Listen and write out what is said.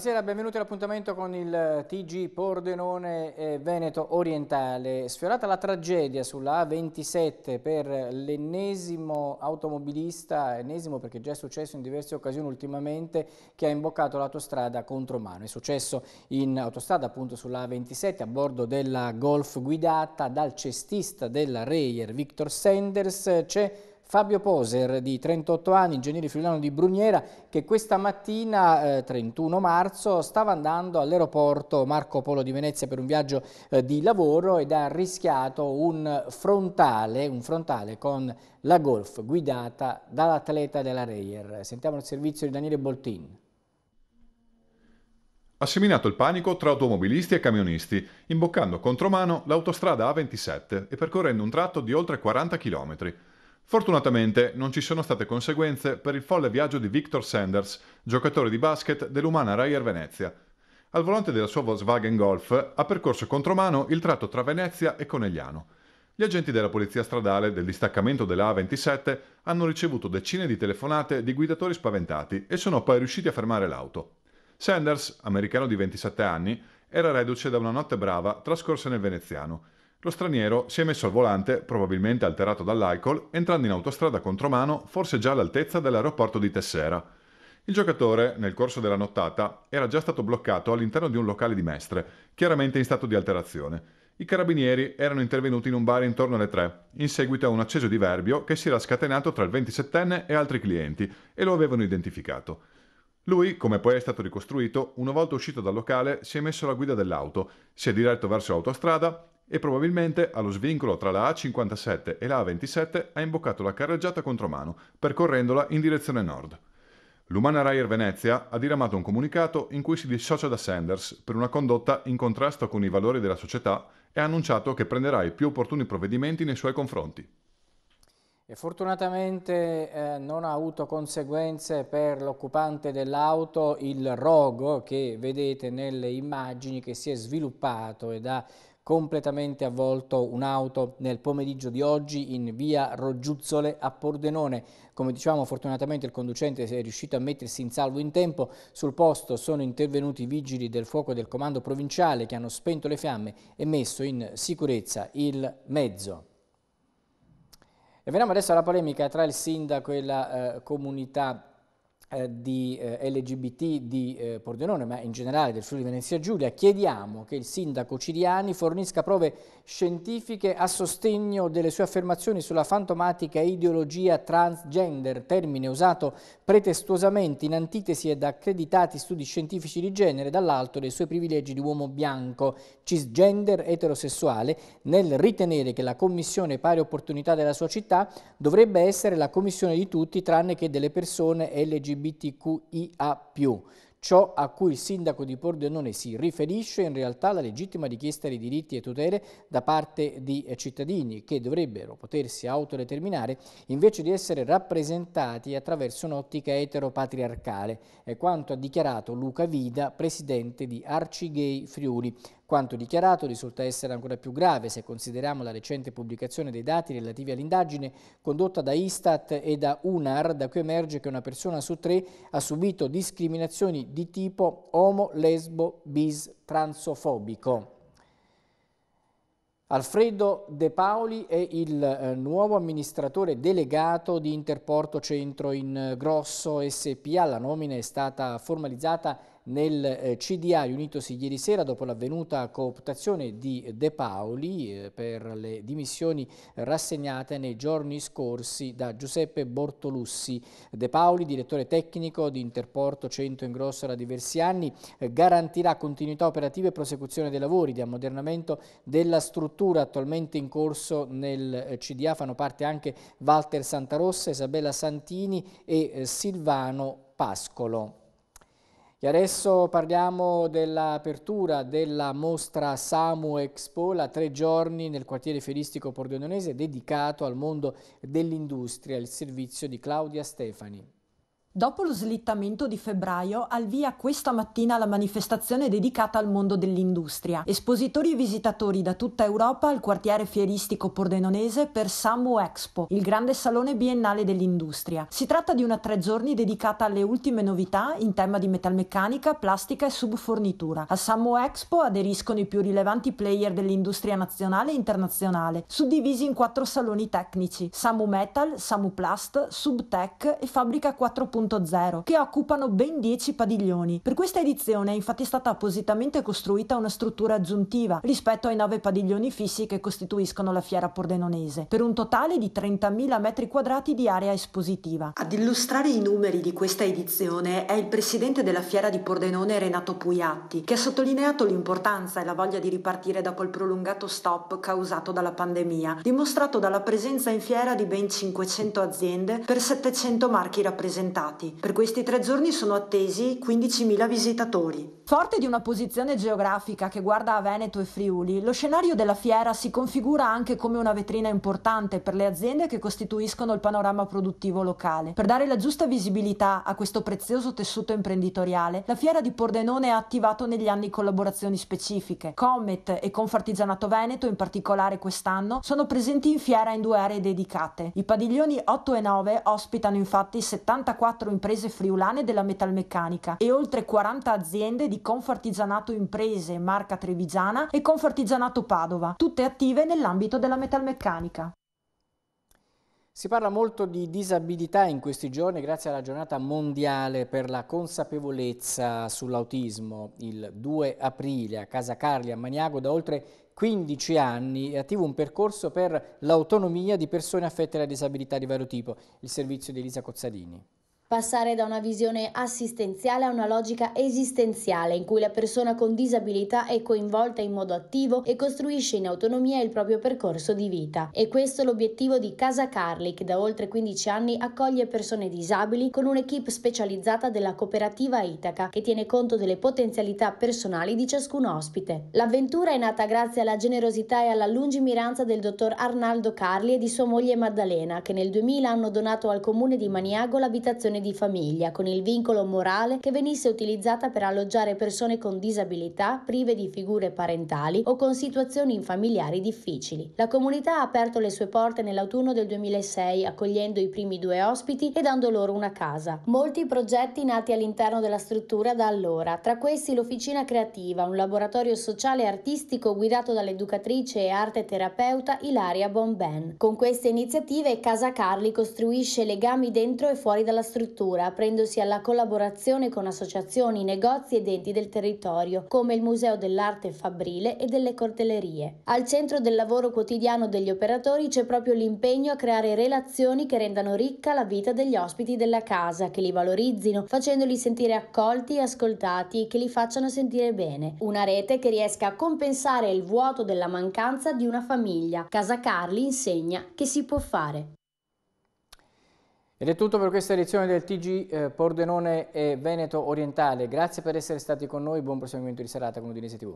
Buonasera, benvenuti all'appuntamento con il TG Pordenone eh, Veneto Orientale. Sfiorata la tragedia sulla A27 per l'ennesimo automobilista, ennesimo perché già è successo in diverse occasioni ultimamente, che ha imboccato l'autostrada contro mano. È successo in autostrada appunto sulla A27 a bordo della Golf guidata dal cestista della Reyer Victor Sanders. C'è Fabio Poser di 38 anni, ingegnere friulano di Bruniera, che questa mattina, eh, 31 marzo, stava andando all'aeroporto Marco Polo di Venezia per un viaggio eh, di lavoro ed ha rischiato un frontale, un frontale con la Golf guidata dall'atleta della Reyer. Sentiamo il servizio di Daniele Boltin. Ha seminato il panico tra automobilisti e camionisti, imboccando contromano l'autostrada A27 e percorrendo un tratto di oltre 40 chilometri. Fortunatamente non ci sono state conseguenze per il folle viaggio di Victor Sanders, giocatore di basket dell'Umana Rayer Venezia. Al volante della sua Volkswagen Golf ha percorso contromano il tratto tra Venezia e Conegliano. Gli agenti della polizia stradale del distaccamento della A27 hanno ricevuto decine di telefonate di guidatori spaventati e sono poi riusciti a fermare l'auto. Sanders, americano di 27 anni, era reduce da una notte brava trascorsa nel veneziano lo straniero si è messo al volante, probabilmente alterato dall'alcol, entrando in autostrada contromano, forse già all'altezza dell'aeroporto di Tessera. Il giocatore, nel corso della nottata, era già stato bloccato all'interno di un locale di Mestre, chiaramente in stato di alterazione. I carabinieri erano intervenuti in un bar intorno alle 3, in seguito a un acceso diverbio che si era scatenato tra il 27enne e altri clienti e lo avevano identificato. Lui, come poi è stato ricostruito, una volta uscito dal locale si è messo alla guida dell'auto, si è diretto verso l'autostrada e probabilmente allo svincolo tra la A57 e la A27 ha imboccato la carreggiata contromano, percorrendola in direzione nord. L'Umana Rayer Venezia ha diramato un comunicato in cui si dissocia da Sanders per una condotta in contrasto con i valori della società e ha annunciato che prenderà i più opportuni provvedimenti nei suoi confronti. E fortunatamente eh, non ha avuto conseguenze per l'occupante dell'auto il rogo che vedete nelle immagini che si è sviluppato ed ha completamente avvolto un'auto nel pomeriggio di oggi in via Roggiuzzole a Pordenone. Come diciamo fortunatamente il conducente è riuscito a mettersi in salvo in tempo, sul posto sono intervenuti i vigili del fuoco del comando provinciale che hanno spento le fiamme e messo in sicurezza il mezzo. E veniamo adesso alla polemica tra il sindaco e la eh, comunità eh, di eh, LGBT di eh, Pordenone, ma in generale del Friuli Venezia Giulia, chiediamo che il sindaco Ciriani fornisca prove scientifiche a sostegno delle sue affermazioni sulla fantomatica ideologia transgender, termine usato pretestuosamente in antitesi ed accreditati studi scientifici di genere dall'alto dei suoi privilegi di uomo bianco, cisgender, eterosessuale, nel ritenere che la Commissione Pari Opportunità della sua città dovrebbe essere la commissione di tutti tranne che delle persone LGBT LGBTQIA+, ciò a cui il sindaco di Pordenone si riferisce è in realtà la legittima richiesta di diritti e tutele da parte di eh, cittadini che dovrebbero potersi autodeterminare invece di essere rappresentati attraverso un'ottica eteropatriarcale, è quanto ha dichiarato Luca Vida, presidente di Arcigay Friuli, quanto dichiarato risulta essere ancora più grave se consideriamo la recente pubblicazione dei dati relativi all'indagine condotta da Istat e da UNAR, da cui emerge che una persona su tre ha subito discriminazioni di tipo omo, lesbo, bis, transofobico. Alfredo De Paoli è il eh, nuovo amministratore delegato di Interporto Centro in eh, Grosso SPA. La nomina è stata formalizzata nel eh, CDA riunitosi ieri sera dopo l'avvenuta cooptazione di De Paoli eh, per le dimissioni rassegnate nei giorni scorsi da Giuseppe Bortolussi. De Paoli, direttore tecnico di Interporto Cento Centro Grosso da diversi anni, eh, garantirà continuità operativa e prosecuzione dei lavori di ammodernamento della struttura attualmente in corso nel CDA. Fanno parte anche Walter Santarossa, Isabella Santini e Silvano Pascolo. E adesso parliamo dell'apertura della mostra Samu Expo, la tre giorni nel quartiere fieristico pordenonese dedicato al mondo dell'industria, il servizio di Claudia Stefani. Dopo lo slittamento di febbraio, al via questa mattina la manifestazione dedicata al mondo dell'industria. Espositori e visitatori da tutta Europa al quartiere fieristico pordenonese per Samu Expo, il grande salone biennale dell'industria. Si tratta di una tre giorni dedicata alle ultime novità in tema di metalmeccanica, plastica e subfornitura. A Samu Expo aderiscono i più rilevanti player dell'industria nazionale e internazionale, suddivisi in quattro saloni tecnici: Samu Metal, Samu Plast, Subtech e Fabbrica 4.0. 2.0 che occupano ben 10 padiglioni. Per questa edizione è infatti stata appositamente costruita una struttura aggiuntiva rispetto ai 9 padiglioni fissi che costituiscono la fiera pordenonese, per un totale di 30.000 metri quadrati di area espositiva. Ad illustrare i numeri di questa edizione è il presidente della fiera di Pordenone Renato Puiatti, che ha sottolineato l'importanza e la voglia di ripartire dopo il prolungato stop causato dalla pandemia, dimostrato dalla presenza in fiera di ben 500 aziende per 700 marchi rappresentati organizzati. Per questi tre giorni sono attesi 15.000 visitatori. Forte di una posizione geografica che guarda a Veneto e Friuli, lo scenario della fiera si configura anche come una vetrina importante per le aziende che costituiscono il panorama produttivo locale. Per dare la giusta visibilità a questo prezioso tessuto imprenditoriale, la fiera di Pordenone ha attivato negli anni collaborazioni specifiche. Comet e Confartigianato Veneto, in particolare quest'anno, sono presenti in fiera in due aree dedicate. I padiglioni 8 e 9 ospitano infatti 74 24 imprese friulane della metalmeccanica e oltre 40 aziende di Confartigianato Imprese Marca Trevigiana e Confartigianato Padova, tutte attive nell'ambito della metalmeccanica. Si parla molto di disabilità in questi giorni grazie alla giornata mondiale per la consapevolezza sull'autismo. Il 2 aprile a Casa Carli a Maniago da oltre 15 anni è attivo un percorso per l'autonomia di persone affette da disabilità di vario tipo, il servizio di Elisa Cozzadini. Passare da una visione assistenziale a una logica esistenziale in cui la persona con disabilità è coinvolta in modo attivo e costruisce in autonomia il proprio percorso di vita. E questo è l'obiettivo di Casa Carli che da oltre 15 anni accoglie persone disabili con un'equipe specializzata della cooperativa Itaca che tiene conto delle potenzialità personali di ciascun ospite. L'avventura è nata grazie alla generosità e alla lungimiranza del dottor Arnaldo Carli e di sua moglie Maddalena che nel 2000 hanno donato al comune di Maniago l'abitazione relazione di famiglia con il vincolo morale che venisse utilizzata per alloggiare persone con disabilità prive di figure parentali o con situazioni familiari difficili. La comunità ha aperto le sue porte nell'autunno del 2006 accogliendo i primi due ospiti e dando loro una casa. Molti progetti nati all'interno della struttura da allora, tra questi l'Officina Creativa, un laboratorio sociale e artistico guidato dall'educatrice e arte terapeuta Ilaria Bomben. Con queste iniziative Casa Carli costruisce legami dentro e fuori dalla struttura cultura, aprendosi alla collaborazione con associazioni, negozi ed enti del territorio, come il Museo dell'Arte Fabbrile e delle Cortellerie. Al centro del lavoro quotidiano degli operatori c'è proprio l'impegno a creare relazioni che rendano ricca la vita degli ospiti della casa, che li valorizzino, facendoli sentire accolti e ascoltati, che li facciano sentire bene. Una rete che riesca a compensare il vuoto della mancanza di una famiglia. Casa Carli insegna che si può fare. Ed è tutto per questa edizione del TG eh, Pordenone e Veneto Orientale. Grazie per essere stati con noi, buon proseguimento di serata con Udinese TV.